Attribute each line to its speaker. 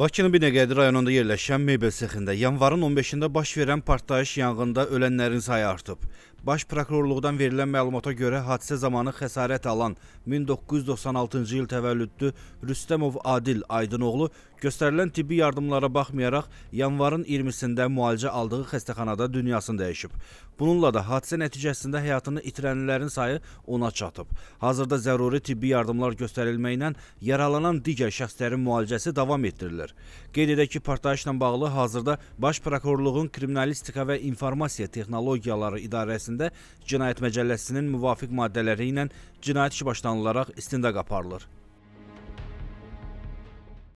Speaker 1: Bakının Binəqədi rayonunda yerləşən mebel sexində yanvarın 15-də baş verən partlayış yanğında ölənlərin sayı artıb. Baş prokurorluqdan verilən məlumata görə hadisə zamanı xəsarət alan 1996-cı il təvəllüddü Rüstəmov Adil Aydınoğlu göstərilən tibbi yardımlara baxmayaraq yanvarın 20-sində müalicə aldığı xəstəxanada dünyasını dəyişib. Bununla da hadisə nəticəsində həyatını itirənlərin sayı ona çatıb. Hazırda zəruri tibbi yardımlar göstərilməklə yaralanan digər şəxslərin müalicəsi davam etdirilir. Qeyd edək ki, partlayışla bağlı hazırda Baş Prokurorluğun Kriminalistika və İnformasiya Texnologiyaları İdarəsində barəsində Cinayət Məcəlləsinin müvafiq maddələri ilə cinayət işi başlanılaraq istintaq aparılır.